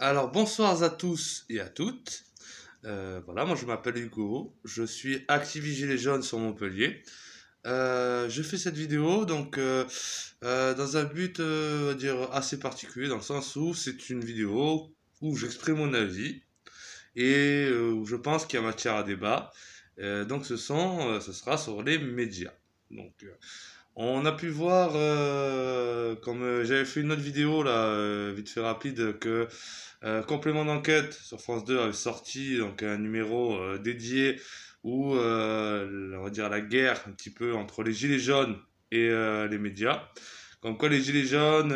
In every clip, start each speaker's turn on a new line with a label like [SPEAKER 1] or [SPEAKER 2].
[SPEAKER 1] Alors bonsoir à tous et à toutes. Euh, voilà, moi je m'appelle Hugo, je suis activiste Gilets jaunes sur Montpellier. Euh, je fais cette vidéo donc euh, dans un but dire assez particulier dans le sens où c'est une vidéo où j'exprime mon avis et où je pense qu'il y a matière à débat. donc ce sont, ce sera sur les médias. Donc on a pu voir, euh, comme euh, j'avais fait une autre vidéo là, euh, vite fait rapide, que Complément d'enquête sur France 2 avait sorti donc un numéro dédié où on va dire la guerre un petit peu entre les gilets jaunes et les médias comme quoi les gilets jaunes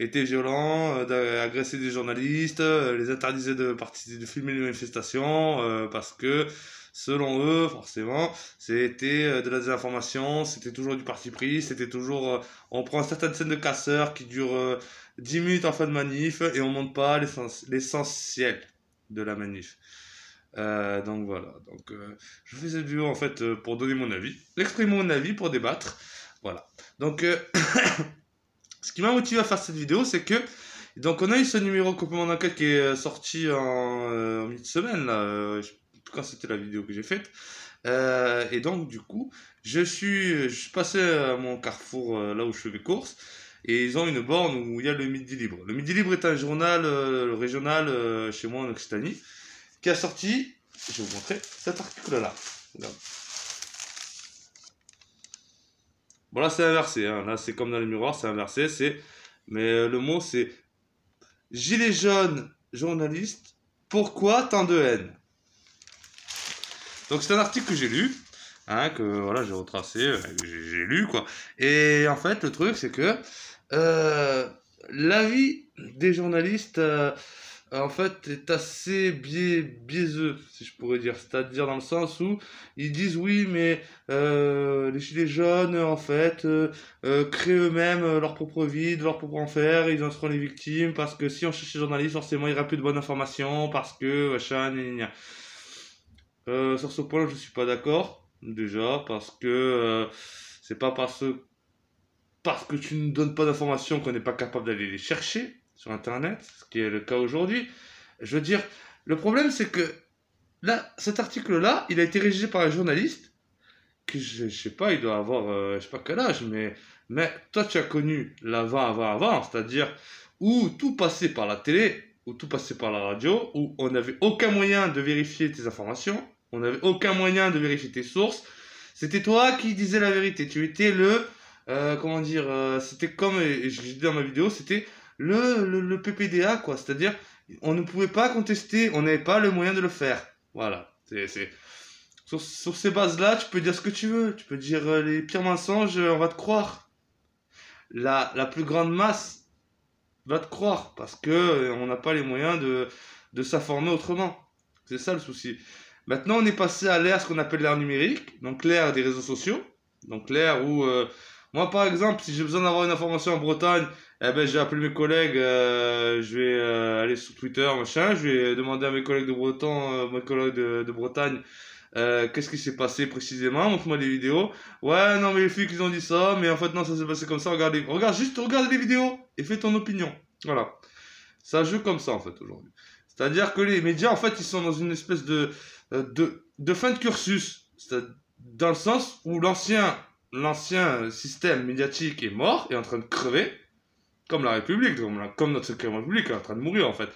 [SPEAKER 1] étaient violents, euh, agressaient des journalistes, les interdisaient de participer, de filmer les manifestations parce que selon eux, forcément, c'était euh, de la désinformation, c'était toujours du parti pris, c'était toujours... Euh, on prend certaines scènes de casseurs qui durent 10 euh, minutes en fin de manif et on montre pas l'essentiel de la manif. donc voilà, donc, je fais cette vidéo en fait pour donner mon avis, exprimer mon avis, pour débattre. Voilà. Donc ce qui m'a motivé à faire cette vidéo, c'est que donc on a eu ce numéro complément d'enquête qui est sorti en, en, de semaine, là, quand c'était la vidéo que j'ai faite. Euh, et donc, du coup, je suis, je passé à mon carrefour euh, là où je fais mes courses. Et ils ont une borne où il y a le Midi Libre. Le Midi Libre est un journal euh, régional chez moi en Occitanie qui a sorti, je vais vous montrer, cet article-là. voilà Bon, c'est inversé. Hein. Là, c'est comme dans le miroir, c'est inversé. C'est... Mais le mot, c'est Gilets jaunes journalistes, pourquoi tant de haine donc c'est un article que j'ai lu, hein, que voilà, j'ai retracé, euh, j'ai lu quoi. Et en fait, le truc, c'est que euh, l'avis des journalistes, euh, en fait, est assez biais, biaiseux, si je pourrais dire. C'est-à-dire dans le sens où ils disent oui, mais euh, les gilets jaunes, en fait, euh, créent eux-mêmes leur propre vide, leur propre enfer, ils en seront les victimes, parce que si on cherche les journalistes, forcément, il n'y aura plus de bonnes informations, parce que, machin, euh, sur ce point-là, je ne suis pas d'accord, déjà, parce que ce euh, c'est pas parce, parce que tu ne donnes pas d'informations qu'on n'est pas capable d'aller les chercher sur Internet, ce qui est le cas aujourd'hui. Je veux dire, le problème, c'est que là, cet article-là, il a été rédigé par un journaliste que je, ne sais pas, il doit avoir, euh, je sais pas quel âge, mais, mais toi, tu as connu l'avant, avant, avant, c'est-à-dire où tout passait par la télé, où tout passait par la radio, où on n'avait aucun moyen de vérifier tes informations, on n'avait aucun moyen de vérifier tes sources. C'était toi qui disais la vérité. Tu étais le. Euh, comment dire euh, C'était comme. Et je l'ai dit dans ma vidéo, c'était le, le, le, PPDA, quoi. C'est-à-dire, on ne pouvait pas contester, on n'avait pas le moyen de le faire. Voilà. C'est. Sur, sur, ces bases-là, tu peux dire ce que tu veux. Tu peux dire euh, les pires mensonges, on va te croire. La, la plus grande masse va te croire parce que on n'a pas les moyens de, de s'informer autrement. C'est ça le souci. Maintenant, on est passé à l'ère, ce qu'on appelle l'ère numérique, donc l'ère des réseaux sociaux. Donc l'ère où, euh, moi par exemple, si j'ai besoin d'avoir une information en Bretagne, eh ben, je vais appeler mes collègues, euh, je vais euh, aller sur Twitter, machin, je vais demander à mes collègues de, Breton, mes collègues de, Bretagne qu'est-ce qui s'est passé précisément, montre-moi les vidéos. Ouais, non, mais les flics, ils ont dit ça, mais en fait, non, ça s'est passé comme ça, regarde, regarde juste, regarde les vidéos et fais ton opinion. Voilà. Ça joue comme ça, en fait, aujourd'hui. C'est-à-dire que les médias, en fait, ils sont dans une espèce de euh, de, de fin de cursus. Dans le sens où l'ancien l'ancien système médiatique est mort est en train de crever, comme la République, comme, notre République, est en train de mourir en fait.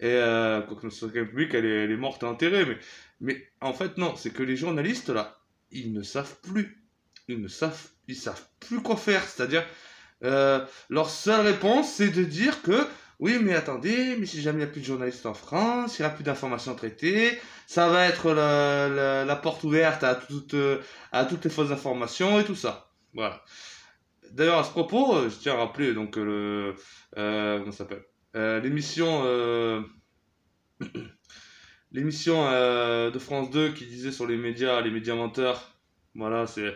[SPEAKER 1] Et euh, que notre République, elle est, elle est, morte et enterrée, mais, mais en fait non, c'est que les journalistes là, ils ne savent plus, ils ne savent, ils savent plus quoi faire. C'est-à-dire, euh, leur seule réponse, c'est de dire que oui, mais attendez, mais si jamais il n'y a plus de journalistes en France, il n'y a plus d'informations traitées, ça va être la, porte ouverte à, à toutes les fausses informations et tout ça. Voilà. D'ailleurs, à ce propos, euh, je tiens à rappeler donc euh, le euh, l'émission l'émission de France 2 qui disait sur les médias, les médias menteurs. Voilà, c'est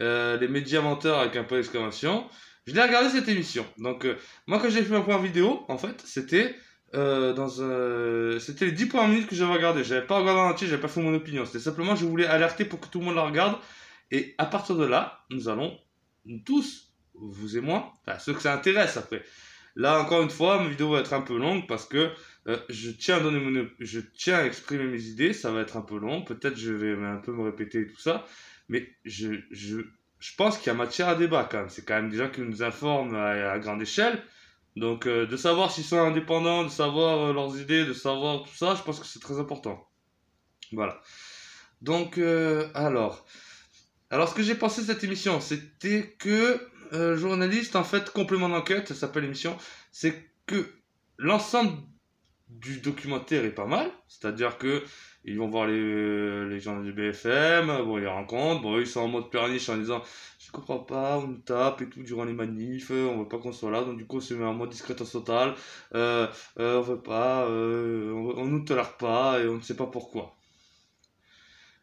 [SPEAKER 1] les médias menteurs avec un peu d'exclamation. Je l'ai regardé cette émission. Donc, euh, moi, quand j'ai fait ma première vidéo, en fait, c'était euh, dans un, C'était les 10 premières minutes que j'avais regardé. J'avais pas regardé en entier, j'avais pas fait mon opinion. C'était simplement, je voulais alerter pour que tout le monde la regarde. Et à partir de là, nous allons tous, vous et moi, enfin, ceux que ça intéresse après. Là, encore une fois, ma vidéo va être un peu longue parce que euh, je tiens à donner mon, je tiens à exprimer mes idées. Ça va être un peu long. Peut-être je vais un peu me répéter et tout ça. Mais je, je je pense qu'il y a matière à débat quand même. C'est quand même des gens qui nous informent à, grande échelle. Donc euh, de savoir s'ils sont indépendants, de savoir euh, leurs idées, de savoir tout ça, je pense que c'est très important. Voilà. Donc euh, alors, alors ce que j'ai pensé de cette émission, c'était que journaliste en fait complément d'enquête, ça s'appelle l'émission, c'est que l'ensemble du documentaire est pas mal. C'est-à-dire que ils vont voir les, les gens du BFM, bon, ils rencontrent, bon, ils sont en mode perniche en disant Je comprends pas, on nous tape et tout durant les manifs, euh, on veut pas qu'on soit là, donc du coup on se met en mode discrète totale, euh, euh, on veut pas, euh, on, ne nous tolère pas et on ne sait pas pourquoi.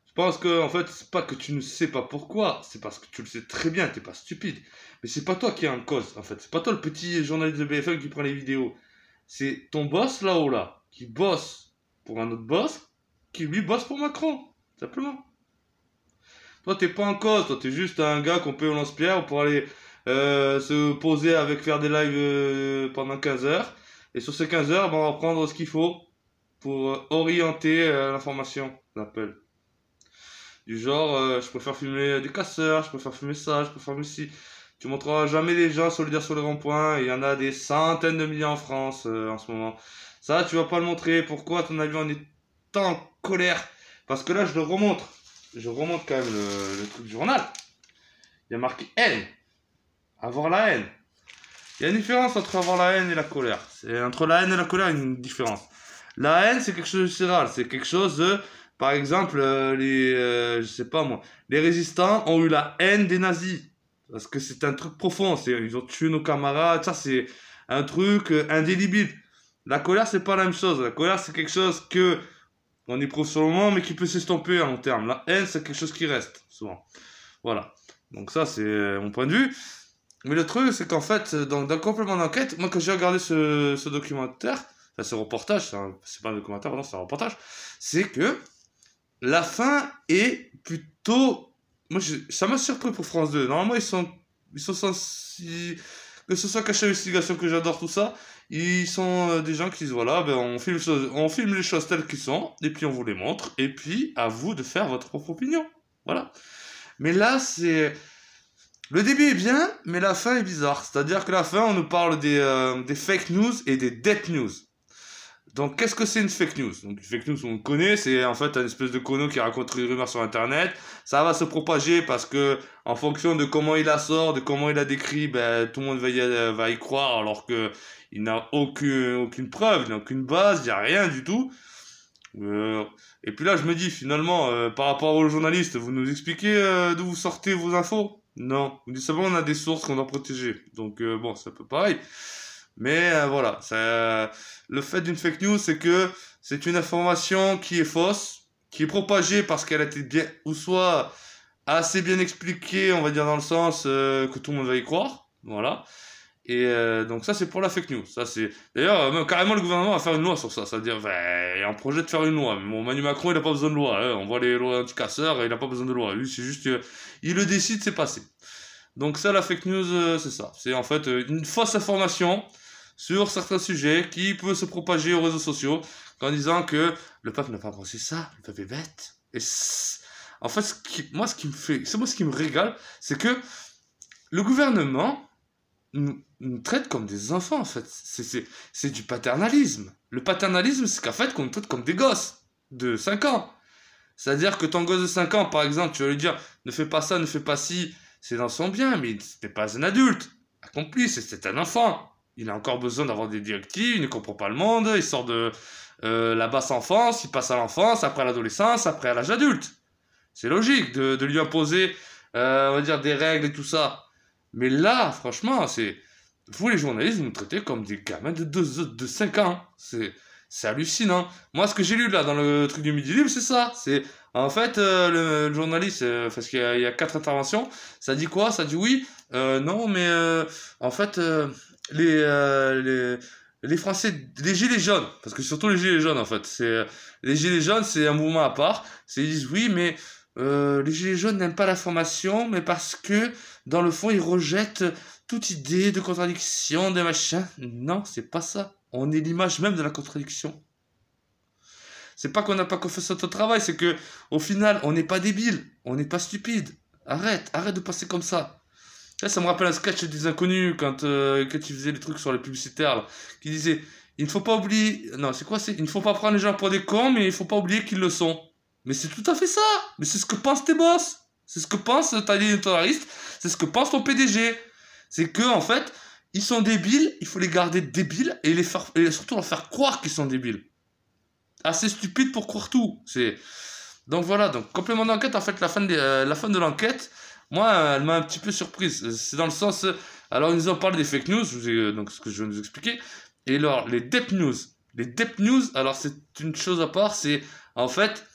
[SPEAKER 1] Je pense que, en fait, c'est pas que tu ne sais pas pourquoi, c'est parce que tu le sais très bien, t'es pas stupide. Mais c'est pas toi qui es en cause, en fait, c'est pas toi le petit journaliste de BFM qui prend les vidéos c'est ton boss là-haut là, qui bosse pour un autre boss, qui lui bosse pour Macron, simplement. Toi, t'es pas en cause, toi, t'es juste un gars qu'on paye au lance-pierre pour aller euh, se poser avec faire des lives euh, pendant 15 heures. Et sur ces 15 heures, ben, on va prendre ce qu'il faut pour euh, orienter l'information, l'appel. Du genre, je préfère filmer des casseurs, je préfère fumer ça, je préfère fumer ci. Tu montreras jamais les gens solidaires sur le rond-point. Il y en a des centaines de milliers en France euh, en ce moment. Ça, tu vas pas le montrer. Pourquoi, ton avis, on est tant en colère Parce que là, je le remontre. Je remonte quand même le, truc du journal. Il y a marqué haine. Avoir la haine. Il y a une différence entre avoir la haine et la colère. C'est entre la haine et la colère, il y a une différence. La haine, c'est quelque chose de viscéral. C'est quelque chose de, par exemple, euh, les, euh, je sais pas moi, les résistants ont eu la haine des nazis. Parce que c'est un truc profond. ils ont tué nos camarades. Ça, c'est un truc euh, indélébile. La colère, c'est pas la même chose. La colère, c'est quelque chose que on éprouve sur le moment, mais qui peut s'estomper à long terme. La haine, c'est quelque chose qui reste, souvent. Voilà. Donc ça, c'est euh, mon point de vue. Mais le truc, c'est qu'en fait, euh, dans, dans le complément d'enquête, moi, quand j'ai regardé ce, documentaire, enfin, ce reportage, c'est pas un documentaire, non, c'est un reportage, c'est que la fin est plutôt moi, ça m'a surpris pour France 2. Normalement, ils sont. Ils sont sensi... Que ce soit Cache Investigation, que j'adore tout ça, ils sont euh, des gens qui disent voilà, ben, on, filme, on filme les choses telles qu'elles sont, et puis on vous les montre, et puis à vous de faire votre propre opinion. Voilà. Mais là, c'est. Le début est bien, mais la fin est bizarre. C'est-à-dire que la fin, on nous parle des, euh, des fake news et des dead news. Donc, qu'est-ce que c'est une fake news Donc, une fake news, on connaît, c'est en fait un espèce de cono qui raconte une rumeur sur Internet. Ça va se propager parce que, en fonction de comment il la sort, de comment il la décrit, ben, tout le monde va y, euh, va y croire alors que il n'a aucune, aucune preuve, il n'a aucune base, il n'y a rien du tout. Euh, et puis là, je me dis, finalement, euh, par rapport aux journalistes, vous nous expliquez d'où vous sortez vos infos Non. Vous dites simplement, on a des sources qu'on doit protéger. Donc, bon, c'est un peu pareil. Mais euh, voilà, ça le fait d'une fake news, c'est que c'est une information qui est fausse, qui est propagée parce qu'elle a été bien, ou soit assez bien expliquée, on va dire dans le sens euh, que tout le monde va y croire, voilà. Et euh, donc ça, c'est pour la fake news. Ça, c'est d'ailleurs carrément le gouvernement va faire une loi sur ça. ça veut dire ben, il y a un projet de faire une loi. Mais bon, Manu Macron, il n'a pas besoin de loi. Hein. On voit les lois anti-casseurs, il n'a pas besoin de loi. Lui, c'est juste, il le décide, c'est passé. Donc ça, la fake news, euh, c'est ça. C'est en fait euh, une fausse information sur certains sujets qui peut se propager aux réseaux sociaux en disant que le peuple n'a pas pensé ça, le peuple est bête. Et en fait, moi, ce qui me fait, c'est moi ce qui me régale, c'est que le gouvernement nous, traite comme des enfants, en fait. C'est du paternalisme. Le paternalisme, c'est qu'en fait, qu'on nous traite comme des gosses de 5 ans. C'est-à-dire que ton gosse de 5 ans, par exemple, tu vas lui dire ne fais pas ça, ne fais pas ci, c'est dans son bien, mais ce n'est pas un adulte accompli, c'est un enfant. Il a encore besoin d'avoir des directives, il ne comprend pas le monde, il sort de euh, la basse enfance, il passe à l'enfance, après à l'adolescence, après à l'âge adulte. C'est logique de, de, lui imposer, euh, on va dire, des règles et tout ça. Mais là, franchement, c'est... Vous, les journalistes, vous nous traitez comme des gamins de, de 5 ans. C'est... C'est hallucinant. Moi, ce que j'ai lu là dans le truc du Midi Libre, c'est ça. C'est en fait euh, le, journaliste, euh, parce qu'il y, a quatre interventions. Ça dit quoi Ça dit oui, euh, non, mais en fait les, les les Français, les Gilets jaunes, parce que surtout les Gilets jaunes en fait, c'est les Gilets jaunes, c'est un mouvement à part. Ils disent oui, mais les Gilets jaunes n'aiment pas la formation, mais parce que dans le fond, ils rejettent toute idée de contradiction, des machins. Non, c'est pas ça. On est l'image même de la contradiction. C'est pas qu'on n'a pas confiance en ton travail, c'est que au final, on n'est pas débile, on n'est pas stupide. Arrête, arrête de passer comme ça. ça me rappelle un sketch des inconnus quand, euh, quand faisaient les trucs sur les publicitaires, qui disait il ne faut pas oublier. Non, c'est quoi c'est Il ne faut pas prendre les gens pour des cons, mais il ne faut pas oublier qu'ils le sont. Mais c'est tout à fait ça. Mais c'est ce que pensent tes boss. C'est ce que pense ta ligne c'est ce que pense ton PDG. C'est que, en fait, ils sont débiles, il faut les garder débiles et, les et surtout leur faire croire qu'ils sont débiles. Assez stupide pour croire tout. C'est Donc voilà, donc complément d'enquête, en fait, la fin, de euh, la fin de l'enquête, moi, euh, elle m'a un petit peu surprise. Euh, c'est dans le sens. Alors, ils nous ont parlé des fake news, donc ce que je vais vous expliquer. Et alors, les deep news. Les deep news, alors c'est une chose à part, c'est en fait.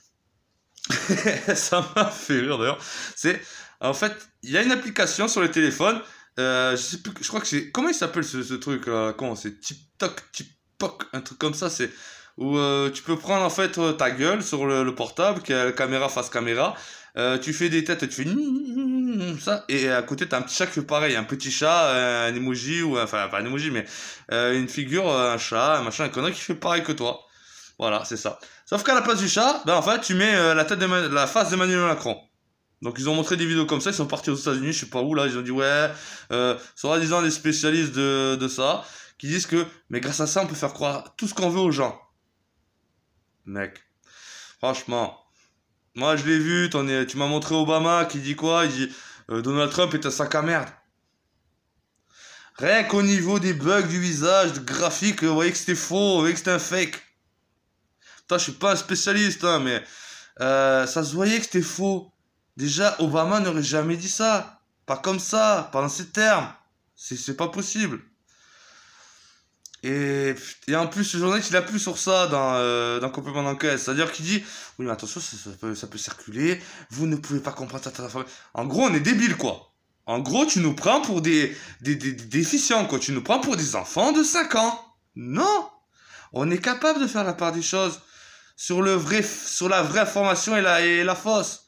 [SPEAKER 1] ça m'a fait rire d'ailleurs. C'est en fait, il y a une application sur le téléphone euh, je sais plus, je crois que c'est. Comment il s'appelle ce, truc là Comment c'est Tip-toc, tip-poc, un truc comme ça, c'est. Où euh, tu peux prendre en fait euh, ta gueule sur le, portable, qui la caméra face caméra. tu fais des têtes, tu fais ça, et à côté t'as un petit chat qui fait pareil, un petit chat, un emoji, ou enfin pas un emoji, mais une figure, un chat, un machin, un connard qui fait pareil que toi. Voilà, c'est ça. Sauf qu'à la place du chat, ben en fait tu mets la tête de la face de Emmanuel Macron. Donc ils ont montré des vidéos comme ça, ils sont partis aux États-Unis, je sais pas où là, ils ont dit ouais, euh, soi-disant des spécialistes de, de ça, qui disent que mais grâce à ça on peut faire croire tout ce qu'on veut aux gens. Mec, franchement, moi je l'ai vu, tu m'as montré Obama qui dit quoi Il dit euh, Donald Trump est un sac à merde. Rien qu'au niveau des bugs du visage, de graphique, vous voyez que c'était faux, vous voyez que c'était un fake. Toi, je suis pas un spécialiste, hein, mais euh, ça se voyait que c'était faux. Déjà, Obama n'aurait jamais dit ça. Pas comme ça, pas dans ces termes. C'est pas possible. Et, et, en plus, ce journaliste, il plus sur ça dans, euh, Complément d'enquête. C'est-à-dire qu'il dit Oui, mais attention, ça, peut, circuler. Vous ne pouvez pas comprendre ça. En gros, on est débile, quoi. En gros, tu nous prends pour des, des, déficients, quoi. Tu nous prends pour des enfants de 5 ans. Non On est capable de faire la part des choses sur, le vrai, sur la vraie information et la, et la fausse.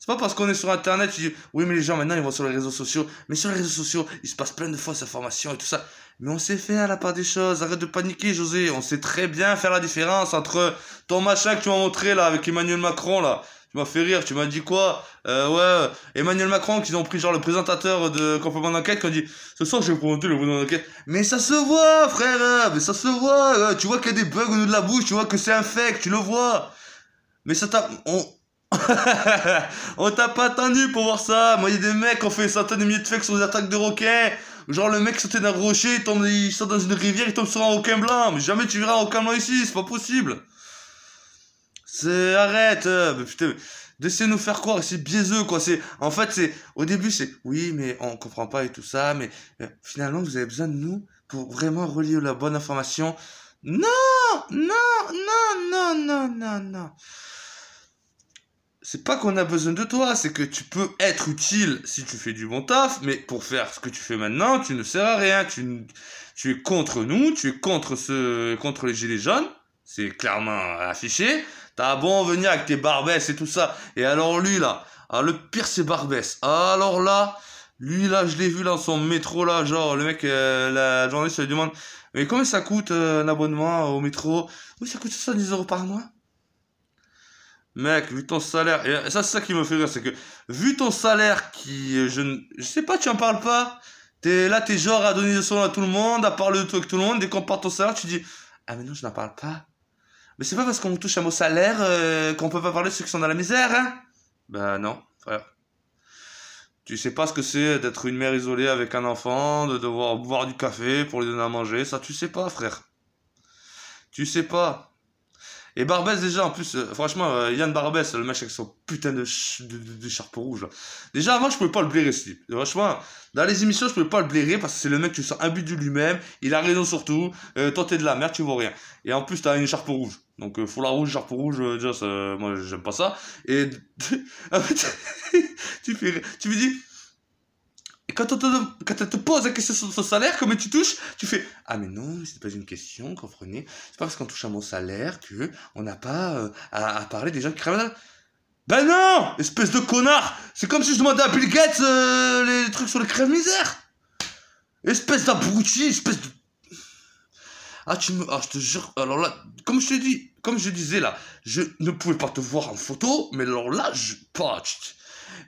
[SPEAKER 1] C'est pas parce qu'on est sur internet, tu dis oui, mais les gens maintenant ils vont sur les réseaux sociaux. Mais sur les réseaux sociaux, il se passe plein de fausses informations et tout ça. Mais on sait faire la part des choses. Arrête de paniquer, José. On sait très bien faire la différence entre ton machin que tu m'as montré là avec Emmanuel Macron là. Tu m'as fait rire, tu m'as dit quoi euh, Ouais, Emmanuel Macron, qu'ils ont pris genre le présentateur de complément d'enquête, qui a dit Ce soir je vais présenter le complément d'enquête. Mais ça se voit, frère, mais ça se voit. Tu vois qu'il y a des bugs au de la bouche, tu vois que c'est un fake tu le vois. Mais ça t'a. On on t'a pas attendu pour voir ça. Moi, il y a des mecs qui ont fait centaines de milliers de fakes sur des attaques de roquets Genre, le mec sautait d'un rocher, il, tombe, il dans une rivière, il tombe sur un roquin blanc. Mais jamais tu verras un requin blanc ici, c'est pas possible. C'est. Arrête euh, putain, D'essayer nous faire croire, c'est biaiseux, quoi. C'est, en fait, c'est, au début, c'est, oui, mais on comprend pas et tout ça, mais euh, finalement, vous avez besoin de nous pour vraiment relier la bonne information. Non! Non! Non! Non! Non! Non! Non! c'est pas qu'on a besoin de toi, c'est que tu peux être utile si tu fais du bon taf, mais pour faire ce que tu fais maintenant, tu ne sers à rien. Tu, tu es contre nous, tu es contre, ce, contre les gilets jaunes, c'est clairement affiché. T'as bon venir avec tes barbesses et tout ça. Et alors lui là, ah le pire c'est barbesses. Alors là, lui là, je l'ai vu dans son métro là, genre le mec, euh, la journée se demande, mais combien ça coûte euh, un abonnement au métro Oui, ça coûte 70 euros par mois. Mec, vu ton salaire, et ça c'est ça qui me fait rire, c'est que vu ton salaire qui, euh, je, ne je sais pas, tu en parles pas, t'es là, t'es genre à donner des soins à tout le monde, à parler de toi avec tout le monde, dès qu'on parle ton salaire, tu dis, ah mais non, je n'en parle pas. Mais c'est pas parce qu'on touche à mon salaire euh, qu'on peut pas parler de ceux qui sont dans la misère, hein Bah ben, non, frère. Tu sais pas ce que c'est d'être une mère isolée avec un enfant, de devoir boire du café pour lui donner à manger, ça tu sais pas, frère. Tu sais pas. Et Barbès, déjà, en plus, euh, franchement, euh, Yann Barbès, le mec avec son putain de, de, de, rouge, là. Déjà, moi, je pouvais pas le blairer, ce type. Franchement, dans les émissions, je pouvais pas le blairer parce que c'est le mec qui sent but de lui-même, il a raison surtout. Euh, toi, de la merde, tu vois rien. Et en plus, t'as une charpeau rouge. Donc, euh, foulard rouge, charpeau rouge, déjà, moi, j'aime pas ça. Et. tu, fais, tu me dis et quand on te, quand pose la question sur ton salaire, comment tu touches, tu fais Ah, mais non, c'est pas une question, comprenez. C'est pas parce qu'on touche à mon salaire que on n'a pas euh, à, parler des gens qui Ben non Espèce de connard C'est comme si je demandais à Bill Gates euh, les trucs sur les crèmes misère Espèce d'abruti, espèce de... Ah, tu me... Ah, je te jure... Alors là, comme je te dis, comme je disais là, je ne pouvais pas te voir en photo, mais alors là, je... Pas...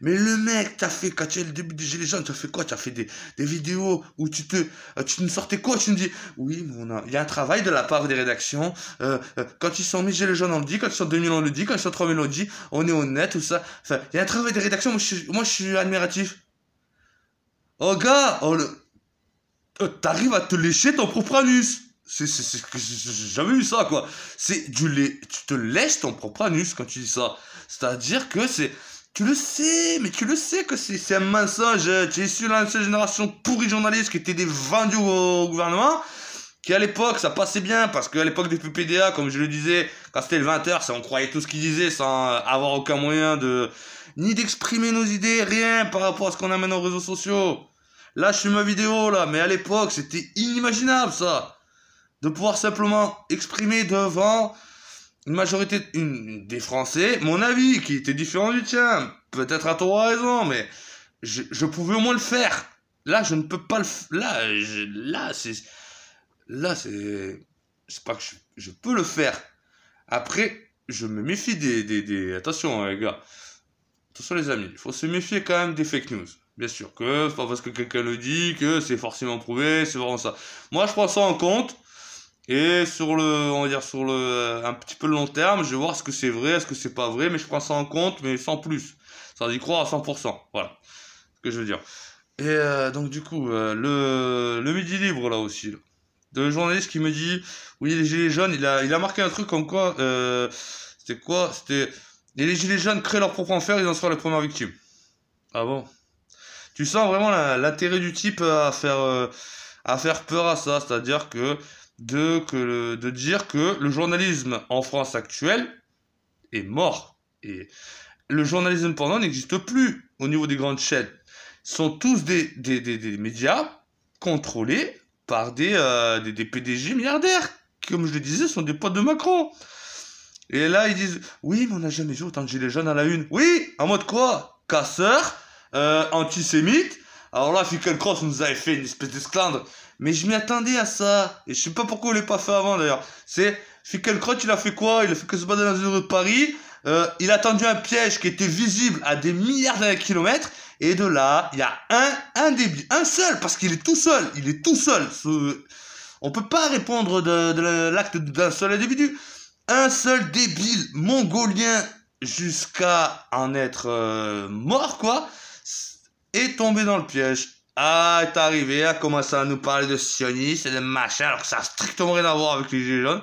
[SPEAKER 1] Mais le mec, t'as fait, quand tu es le début du Gilet jaune, t'as fait quoi T'as fait des, des, vidéos où tu te, euh, tu me sortais quoi Tu me dis, oui, mais il y a un travail de la part des rédactions. Euh, euh, quand ils sont mis Gilets jaunes, on le dit. Quand ils sont 2000, on le dit. Quand ils sont 3000, on le dit. On est honnête, tout ça. Enfin, il y a un travail des rédactions. Moi, je suis, admiratif. Oh, gars, oh, le... t'arrives à te lécher ton propre anus. C'est, j'ai jamais vu ça, quoi. C'est du lait. Tu te lèches ton propre anus quand tu dis ça. C'est-à-dire que c'est, tu le sais, mais tu le sais que c'est un mensonge. Tu es la seule l'ancienne génération pourrie journaliste qui était des vendus au, gouvernement. Qui à l'époque, ça passait bien, parce qu'à l'époque des PPDA, comme je le disais, quand c'était le 20h, on croyait tout ce qu'ils disaient sans euh, avoir aucun moyen de, ni d'exprimer nos idées, rien par rapport à ce qu'on amène aux réseaux sociaux. Là, je suis ma vidéo, là, mais à l'époque, c'était inimaginable, ça. De pouvoir simplement exprimer devant une majorité une, des Français, mon avis, qui était différent du tien, peut-être à ton raison, mais je, je, pouvais au moins le faire. Là, je ne peux pas le Là, là, c'est. Là, c'est. C'est pas que je, je, peux le faire. Après, je me méfie des. des, des... Attention, hein, les gars. Attention, les amis. Il faut se méfier quand même des fake news. Bien sûr que c'est pas parce que quelqu'un le dit que c'est forcément prouvé, c'est vraiment ça. Moi, je prends ça en compte et sur le, on va dire sur le, euh, un petit peu le long terme, je vais voir ce que c'est vrai, est-ce que c'est pas vrai, mais je prends ça en compte, mais sans plus, sans y croire à 100%. Voilà, ce que je veux dire. Et euh, donc du coup, euh, le, le midi libre là aussi, là. de journaliste qui me dit, oui les gilets jaunes, il a, il a marqué un truc comme quoi, euh, c'était quoi, c'était, les gilets jaunes créent leur propre enfer, ils en seront les premières victimes. Ah bon. Tu sens vraiment l'intérêt du type à faire, euh, à faire peur à ça, c'est-à-dire que de, que, de dire que le journalisme en France actuelle est mort. Et le journalisme pendant n'existe plus au niveau des grandes chaînes. Ce sont tous des, des, médias contrôlés par des, euh, des, PDG milliardaires, qui, comme je le disais, sont des potes de Macron. Et là, ils disent Oui, mais on n'a jamais vu autant de gilets jaunes à la une. Oui, en mode quoi casseur antisémite euh, antisémites, alors là, Fickle nous avait fait une espèce d'esclandre. Mais je m'y attendais à ça. Et je sais pas pourquoi il l'a pas fait avant d'ailleurs. C'est Fickle il a fait quoi Il a fait que se battre dans une rue de Paris. Euh, il a tendu un piège qui était visible à des milliards de kilomètres. Et de là, il y a un, un débit, un seul, parce qu'il est tout seul. Il est tout seul. On peut pas répondre de, l'acte d'un seul individu. Un seul débile mongolien jusqu'à en être euh, mort, quoi est tombé dans le piège. Ah, est arrivé, a commencé à nous parler de sionistes et de machin, alors que ça a strictement rien à voir avec les gilets jaunes.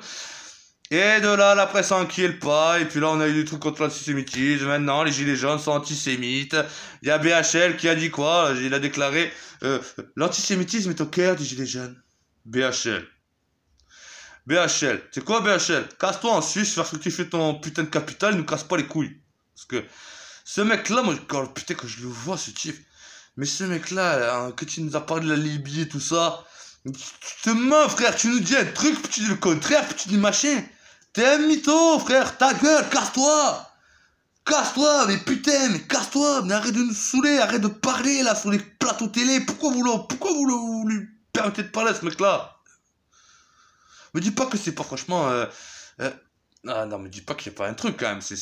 [SPEAKER 1] Et de là, la presse a le pas, et puis là, on a eu des trucs contre l'antisémitisme, maintenant, les gilets jaunes sont antisémites. Il y a BHL qui a dit quoi Il a déclaré, euh, l'antisémitisme est au cœur des gilets jaunes. BHL. BHL. C'est quoi BHL Casse-toi en Suisse, faire fais ton putain de capital, ne nous casse pas les couilles. Parce que ce mec-là, moi, quand, oh, putain, que je le vois, ce type, mais ce mec-là, hein, que tu nous as parlé de la Libye et tout ça, tu te mens, frère, tu nous dis un truc, puis tu dis le contraire, puis tu dis machin. T'es un mytho, frère, ta gueule, casse-toi Casse-toi, mais putain, mais casse-toi, mais arrête de nous saouler, arrête de parler, là, sur les plateaux télé, pourquoi vous, pourquoi vous, lui permettez de parler, ce mec-là Me dis pas que c'est pas, franchement... Euh, euh ah, non, me dis pas qu'il n'y a pas un truc, quand même, c'est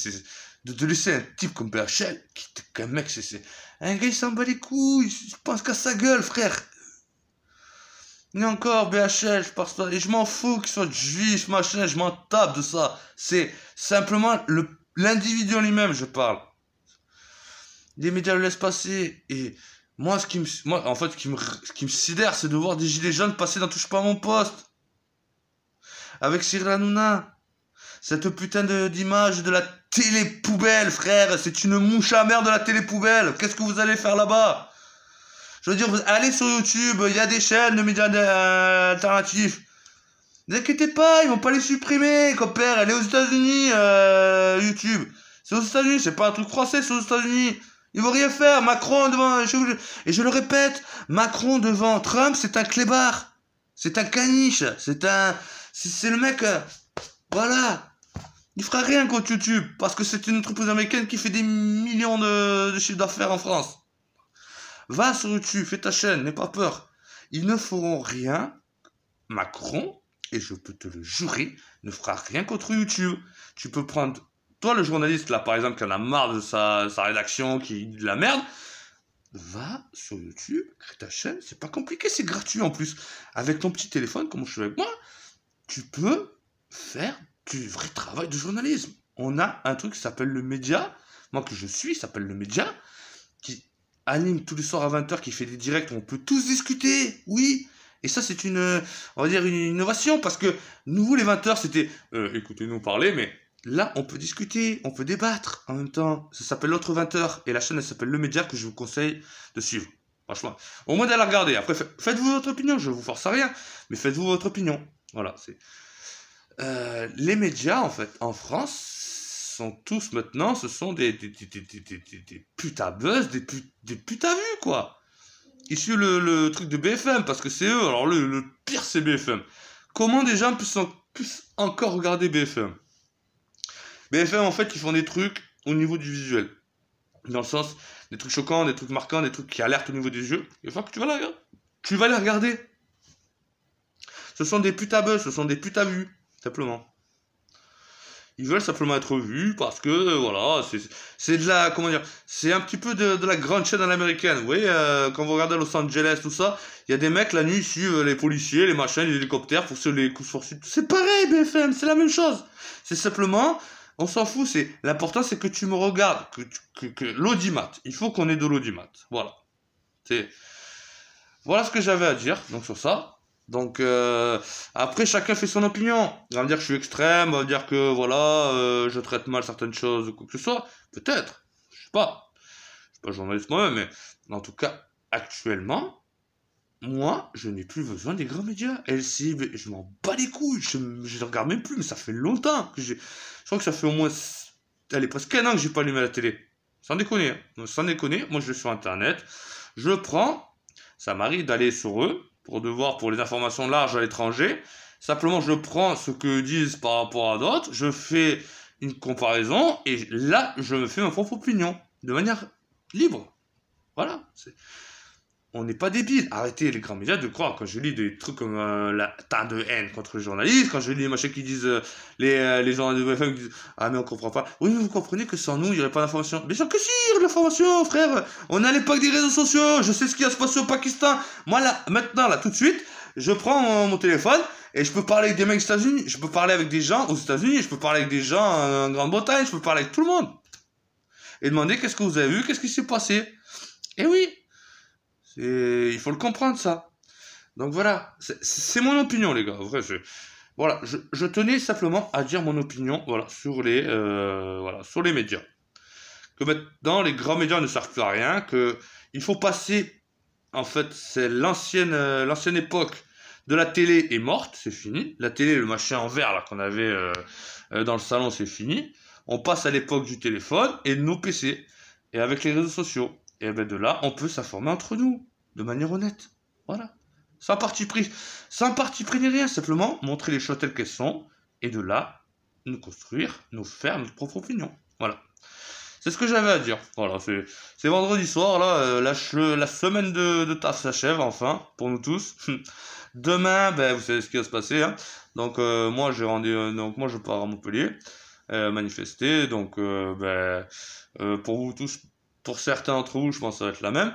[SPEAKER 1] de, te laisser un type comme BHL, qui est qu'un mec, c'est un gars, il s'en bat les couilles, je pense qu'à sa gueule, frère. Mais encore, BHL, je pense pas, et je m'en fous qu'il soit juif, machin, je m'en tape de ça. C'est simplement l'individu en lui-même, je parle. Les médias le laissent passer, et moi, ce qui me, moi, en fait, ce qui me, qui me sidère, c'est de voir des gilets jaunes passer dans Touche pas à mon poste. Avec Cyril Hanouna. Cette putain d'image de la Télépoubelle, frère, c'est une mouche amère de la télépoubelle. Qu'est-ce que vous allez faire là-bas Je veux dire, allez sur YouTube, il y a des chaînes de médias euh, alternatifs. Ne vous inquiétez pas, ils vont pas les supprimer, copère Allez aux États-Unis, euh, YouTube. C'est aux États-Unis, c'est pas un truc français, c'est aux États-Unis. Ils vont rien faire. Macron devant. Et je le répète, Macron devant Trump, c'est un clébard. C'est un caniche. C'est un. C'est le mec. Euh, voilà. Il fera rien contre YouTube parce que c'est une entreprise américaine qui fait des millions de, chiffres d'affaires en France. Va sur YouTube, fais ta chaîne, n'aie pas peur. Ils ne feront rien. Macron, et je peux te le jurer, ne fera rien contre YouTube. Tu peux prendre, toi le journaliste là par exemple qui en a marre de sa, rédaction, qui dit de la merde, va sur YouTube, crée ta chaîne, c'est pas compliqué, c'est gratuit en plus. Avec ton petit téléphone, comme je fais avec moi, tu peux faire du vrai travail de journalisme. On a un truc qui s'appelle le média, moi que je suis, s'appelle le média, qui anime tous les soirs à 20h, qui fait des directs où on peut tous discuter, oui. Et ça, c'est une, on va dire, une innovation, parce que nous, les 20h, c'était euh, écoutez-nous parler, mais là, on peut discuter, on peut débattre en même temps. Ça s'appelle l'autre 20h, et la chaîne, elle s'appelle Le Média, que je vous conseille de suivre. Franchement, au moins d'aller regarder. Après, faites-vous votre opinion, je ne vous force à rien, mais faites-vous votre opinion. Voilà, c'est. Euh, les médias, en fait, en France, sont tous maintenant, ce sont des, des, des, des putains buzz, des, put, des putains quoi. suivent le, le, truc de BFM, parce que c'est eux, alors le, le pire c'est BFM. Comment des gens puissent, encore regarder BFM BFM, en fait, ils font des trucs au niveau du visuel. Dans le sens, des trucs choquants, des trucs marquants, des trucs qui alertent au niveau des yeux. Il faut que tu vas, là, tu vas les regarder. Ce sont des putains buzz, ce sont des putains vue. Simplement. Ils veulent simplement être vus parce que, euh, voilà, c'est de la, comment dire, c'est un petit peu de, la grande chaîne à l'américaine. Vous voyez, euh, quand vous regardez Los Angeles, tout ça, il y a des mecs la nuit ils suivent euh, les policiers, les machins, les hélicoptères, pour se les coups C'est pareil, BFM, c'est la même chose. C'est simplement, on s'en fout, c'est, l'important c'est que tu me regardes, que, que, que l'audimat. Il faut qu'on ait de l'audimat. Voilà. C'est, voilà ce que j'avais à dire, donc sur ça. Donc euh, après chacun fait son opinion. On va dire que je suis extrême, on va dire que voilà, euh, je traite mal certaines choses ou quoi que ce soit. Peut-être, je sais pas. Je suis pas journaliste moi-même, mais en tout cas actuellement, moi je n'ai plus besoin des grands médias. si, je m'en bats les couilles, je ne regarde même plus, mais ça fait longtemps que j'ai. Je crois que ça fait au moins, allez presque un an que j'ai pas allumé la télé. Sans déconner, sans déconner. Moi je vais sur internet, je prends, ça m'arrive d'aller sur eux pour devoir pour les informations larges à l'étranger. Simplement, je prends ce que disent par rapport à d'autres, je fais une comparaison et là, je me fais ma propre opinion de manière libre. Voilà on n'est pas débile. Arrêtez les grands médias de croire. Quand je lis des trucs comme euh, la teinte de haine contre les journalistes, quand je lis les machins qui disent, euh, les, euh, les gens de qui disent, ah mais on comprend pas. Oui, mais vous comprenez que sans nous, il n'y aurait pas d'information. Mais sûr que si, il y de l'information, frère. On est à l'époque des réseaux sociaux. Je sais ce qui va se passe au Pakistan. Moi, là, maintenant, là, tout de suite, je prends mon téléphone et je peux parler avec des mecs aux États-Unis. Je peux parler avec des gens aux États-Unis. Je peux parler avec des gens en Grande-Bretagne. Je peux parler avec tout le monde. Et demander qu'est-ce que vous avez vu, qu'est-ce qui s'est passé. Et oui, il faut le comprendre, ça. Donc voilà, c'est mon opinion, les gars. vrai, je, voilà, je, tenais simplement à dire mon opinion voilà, sur, les, euh, voilà, sur les médias. Que maintenant, les grands médias ne servent plus à rien, que il faut passer, en fait, c'est l'ancienne euh, l'ancienne époque de la télé est morte, c'est fini. La télé, le machin en verre qu'on avait euh, dans le salon, c'est fini. On passe à l'époque du téléphone et nos PC, et avec les réseaux sociaux. Et eh ben de là, on peut s'informer entre nous, de manière honnête. Voilà. Sans parti pris. Sans parti pris ni rien, simplement montrer les choses telles qu'elles sont, et de là, nous construire, nous faire notre propre opinion. Voilà. C'est ce que j'avais à dire. Voilà, c'est vendredi soir, là, euh, la, la, semaine de, de taf s'achève, enfin, pour nous tous. Demain, ben, vous savez ce qui va se passer. Hein. Donc, euh, moi, j'ai rendu, euh, donc, moi, je pars à Montpellier manifester. Donc, ben, pour vous tous, pour certains d'entre vous, je pense que ça va être la même.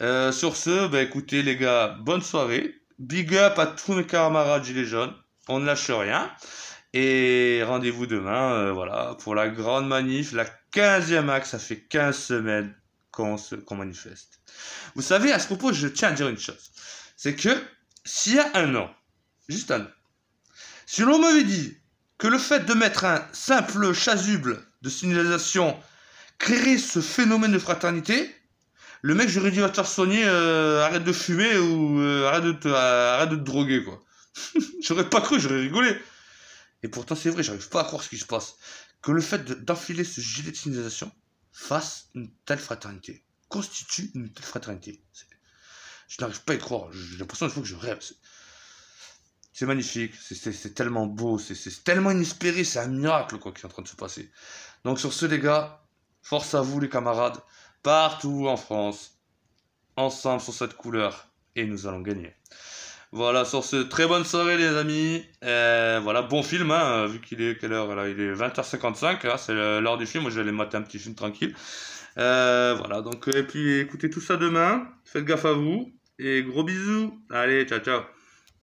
[SPEAKER 1] Euh, sur ce, bah, écoutez les gars, bonne soirée. Big up à tous mes camarades gilets jaunes. On ne lâche rien. Et rendez-vous demain, euh, voilà, pour la grande manif, la 15e acte. Ça fait 15 semaines qu'on se, qu'on manifeste. Vous savez, à ce propos, je tiens à dire une chose. C'est que, s'il y a un an, juste un an, si l'on m'avait dit que le fait de mettre un simple chasuble de signalisation créer ce phénomène de fraternité, le mec, j'aurais dit, va te faire soigner, euh, arrête de fumer ou euh, arrête, de te, euh, arrête de droguer, quoi. j'aurais pas cru, j'aurais rigolé. Et pourtant, c'est vrai, j'arrive pas à croire ce qui se passe. Que le fait d'enfiler ce gilet de signalisation fasse une telle fraternité, constitue une telle fraternité. Je n'arrive pas à y croire, j'ai l'impression fois que je rêve. C'est magnifique, c'est tellement beau, c'est tellement inespéré, c'est un miracle, quoi, qui est en train de se passer. Donc, sur ce, les gars, Force à vous les camarades, partout en France, ensemble sur cette couleur, et nous allons gagner. Voilà, sur ce, très bonne soirée les amis. Euh, voilà, bon film, hein, euh, vu qu'il est quelle heure Il est 20h55, hein, c'est l'heure du film, moi je vais aller mater un petit film tranquille. Euh, voilà, donc et puis écoutez tout ça demain, faites gaffe à vous, et gros bisous. Allez, ciao ciao